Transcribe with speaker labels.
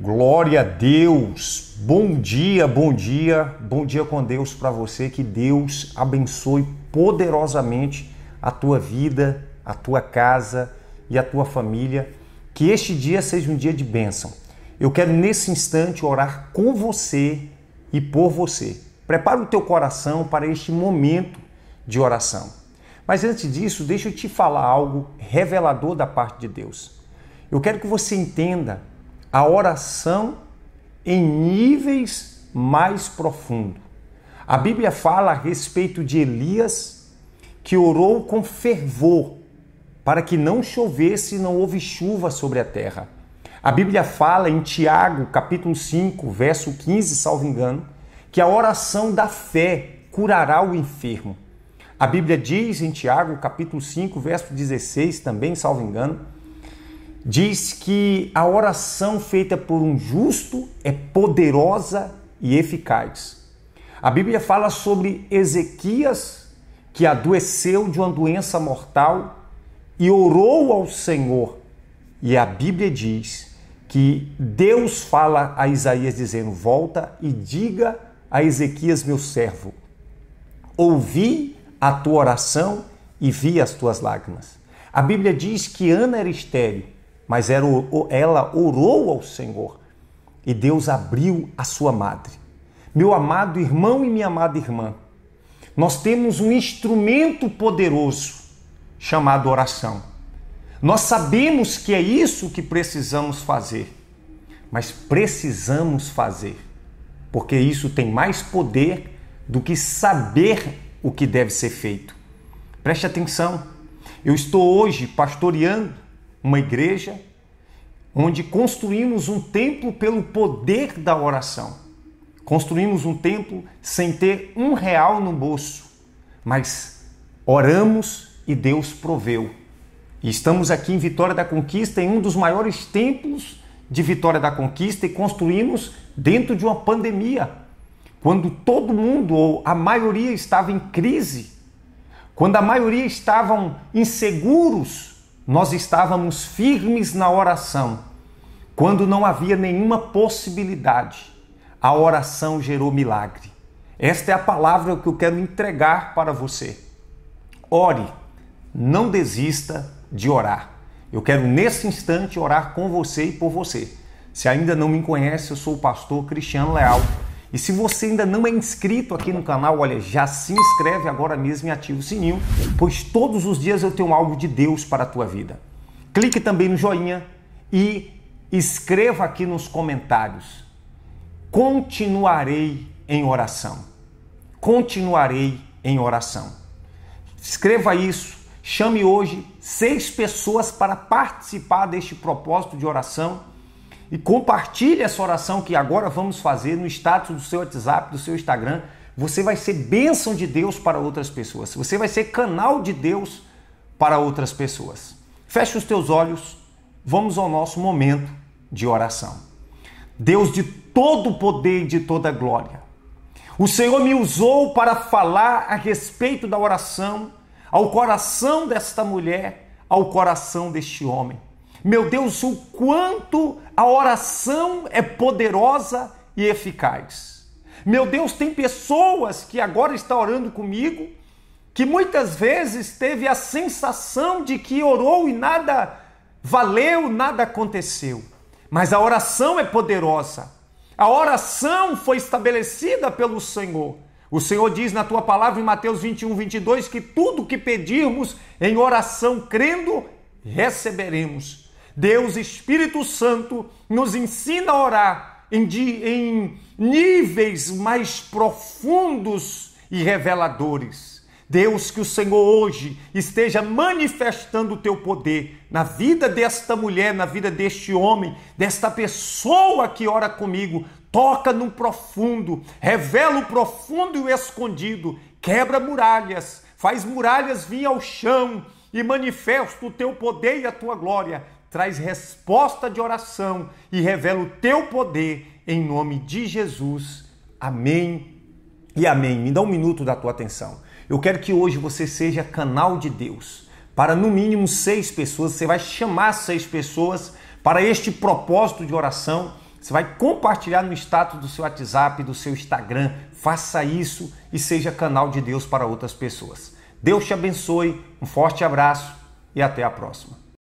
Speaker 1: Glória a Deus! Bom dia, bom dia, bom dia com Deus para você. Que Deus abençoe poderosamente a tua vida, a tua casa e a tua família. Que este dia seja um dia de bênção. Eu quero nesse instante orar com você e por você. Prepara o teu coração para este momento de oração. Mas antes disso, deixa eu te falar algo revelador da parte de Deus. Eu quero que você entenda a oração em níveis mais profundos. A Bíblia fala a respeito de Elias que orou com fervor para que não chovesse e não houve chuva sobre a terra. A Bíblia fala em Tiago, capítulo 5, verso 15, salvo engano, que a oração da fé curará o enfermo. A Bíblia diz em Tiago, capítulo 5, verso 16, também, salvo engano, diz que a oração feita por um justo é poderosa e eficaz. A Bíblia fala sobre Ezequias que adoeceu de uma doença mortal e orou ao Senhor. E a Bíblia diz que Deus fala a Isaías dizendo: "Volta e diga a Ezequias, meu servo, ouvi a tua oração e vi as tuas lágrimas". A Bíblia diz que Ana era estéreo mas ela orou ao Senhor e Deus abriu a sua madre. Meu amado irmão e minha amada irmã, nós temos um instrumento poderoso chamado oração. Nós sabemos que é isso que precisamos fazer, mas precisamos fazer, porque isso tem mais poder do que saber o que deve ser feito. Preste atenção, eu estou hoje pastoreando uma igreja onde construímos um templo pelo poder da oração. Construímos um templo sem ter um real no bolso, mas oramos e Deus proveu. E estamos aqui em Vitória da Conquista, em um dos maiores templos de Vitória da Conquista, e construímos dentro de uma pandemia, quando todo mundo, ou a maioria, estava em crise, quando a maioria estavam inseguros nós estávamos firmes na oração, quando não havia nenhuma possibilidade, a oração gerou milagre. Esta é a palavra que eu quero entregar para você. Ore, não desista de orar. Eu quero nesse instante orar com você e por você. Se ainda não me conhece, eu sou o pastor Cristiano Leal e se você ainda não é inscrito aqui no canal, olha, já se inscreve agora mesmo e ativa o sininho, pois todos os dias eu tenho algo de Deus para a tua vida. Clique também no joinha e escreva aqui nos comentários. Continuarei em oração. Continuarei em oração. Escreva isso, chame hoje seis pessoas para participar deste propósito de oração e compartilhe essa oração que agora vamos fazer no status do seu WhatsApp, do seu Instagram. Você vai ser bênção de Deus para outras pessoas. Você vai ser canal de Deus para outras pessoas. Feche os teus olhos. Vamos ao nosso momento de oração. Deus de todo poder e de toda glória. O Senhor me usou para falar a respeito da oração ao coração desta mulher, ao coração deste homem. Meu Deus, o quanto a oração é poderosa e eficaz. Meu Deus, tem pessoas que agora estão orando comigo que muitas vezes teve a sensação de que orou e nada valeu, nada aconteceu. Mas a oração é poderosa. A oração foi estabelecida pelo Senhor. O Senhor diz na tua palavra em Mateus 21, 22 que tudo que pedirmos em oração crendo, receberemos. Deus Espírito Santo nos ensina a orar em, em níveis mais profundos e reveladores. Deus, que o Senhor hoje esteja manifestando o teu poder na vida desta mulher, na vida deste homem, desta pessoa que ora comigo. Toca no profundo, revela o profundo e o escondido, quebra muralhas, faz muralhas vir ao chão e manifesta o teu poder e a tua glória traz resposta de oração e revela o teu poder em nome de Jesus. Amém e amém. Me dá um minuto da tua atenção. Eu quero que hoje você seja canal de Deus para no mínimo seis pessoas. Você vai chamar seis pessoas para este propósito de oração. Você vai compartilhar no status do seu WhatsApp, do seu Instagram. Faça isso e seja canal de Deus para outras pessoas. Deus te abençoe, um forte abraço e até a próxima.